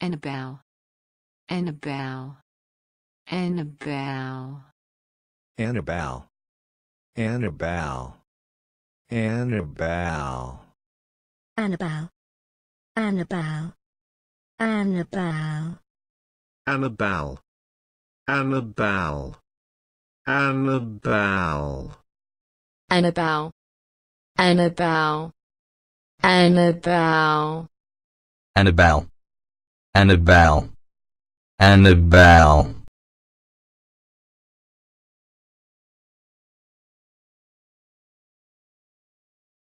Annabelle. Annabelle. Annabelle. Annabelle. Annabelle. Annabelle. Annabelle. Annabelle. Annabelle. Annabelle. Annabelle. Annabelle. Annabelle. Annabelle. Annabelle. Annabelle. Annabelle. Annabelle.